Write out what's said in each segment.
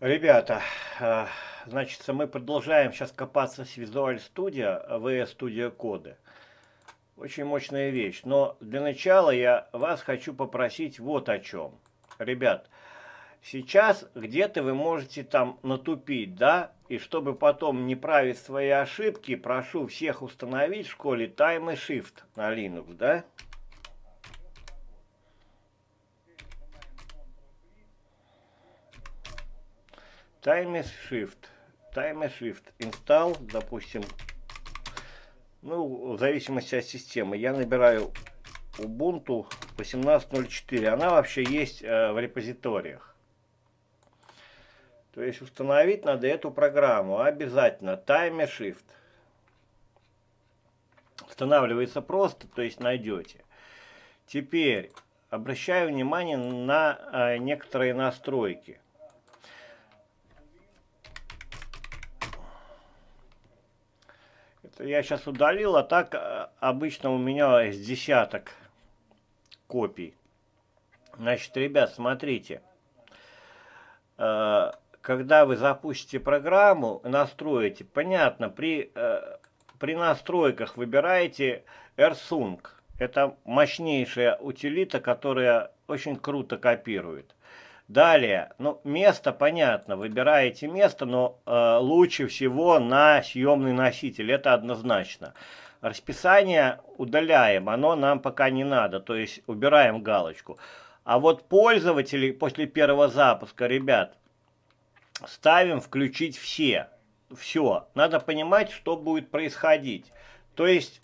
Ребята, э, значит, мы продолжаем сейчас копаться с Visual Studio, э, VS Studio коды. Очень мощная вещь. Но для начала я вас хочу попросить вот о чем. Ребят, сейчас где-то вы можете там натупить, да? И чтобы потом не править свои ошибки, прошу всех установить в школе Time и Shift на Linux, да? Да. Time Shift. Time Shift. Install, допустим. Ну, в зависимости от системы. Я набираю Ubuntu 18.04. Она вообще есть э, в репозиториях. То есть установить надо эту программу обязательно. Time Shift. Устанавливается просто, то есть найдете. Теперь обращаю внимание на э, некоторые настройки. я сейчас удалил, а так э, обычно у меня с десяток копий. Значит, ребят, смотрите. Э, когда вы запустите программу, настроите, понятно, при, э, при настройках выбираете RSUNG. Это мощнейшая утилита, которая очень круто копирует. Далее, ну, место понятно, выбираете место, но э, лучше всего на съемный носитель, это однозначно. Расписание удаляем, оно нам пока не надо, то есть убираем галочку. А вот пользователи после первого запуска, ребят, ставим включить все. Все, надо понимать, что будет происходить. То есть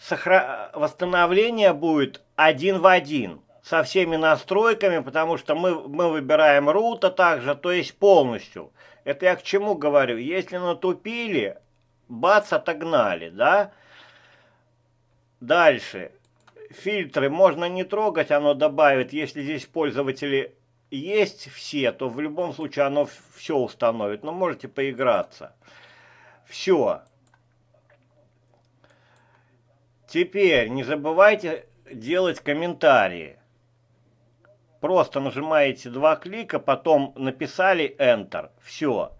сохра... восстановление будет один в один со всеми настройками, потому что мы, мы выбираем рута также, то есть полностью. Это я к чему говорю? Если натупили, бац, отогнали, да? Дальше. Фильтры можно не трогать, оно добавит, если здесь пользователи есть все, то в любом случае оно все установит, но ну, можете поиграться. Все. Теперь не забывайте делать комментарии. Просто нажимаете два клика, потом написали Enter. Все.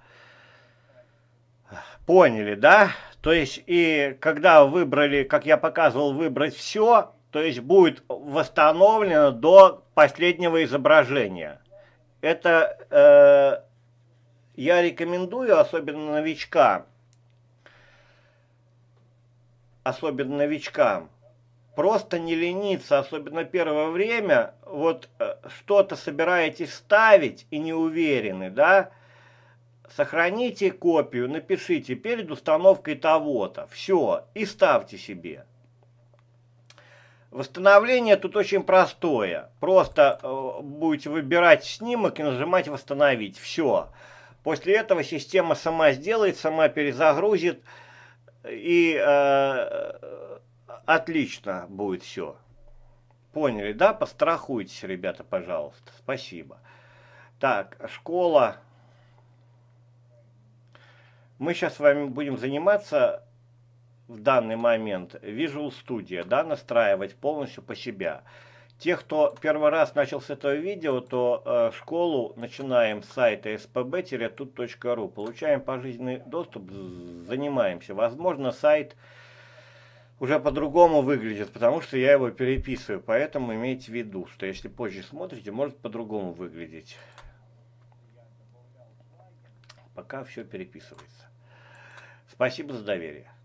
Поняли, да? То есть, и когда выбрали, как я показывал, выбрать все, то есть будет восстановлено до последнего изображения. Это э, я рекомендую, особенно новичкам, особенно новичкам, просто не лениться, особенно первое время, вот э, что-то собираетесь ставить и не уверены, да, сохраните копию, напишите перед установкой того-то, все, и ставьте себе. Восстановление тут очень простое, просто э, будете выбирать снимок и нажимать «Восстановить», все. После этого система сама сделает, сама перезагрузит и э, отлично будет все. Поняли, да? Пострахуйтесь, ребята, пожалуйста. Спасибо. Так, школа. Мы сейчас с вами будем заниматься в данный момент Visual Studio, да, настраивать полностью по себя. Те, кто первый раз начал с этого видео, то э, школу начинаем с сайта spb-tut.ru. Получаем пожизненный доступ, занимаемся. Возможно, сайт уже по-другому выглядит, потому что я его переписываю. Поэтому имейте в виду, что если позже смотрите, может по-другому выглядеть. Пока все переписывается. Спасибо за доверие.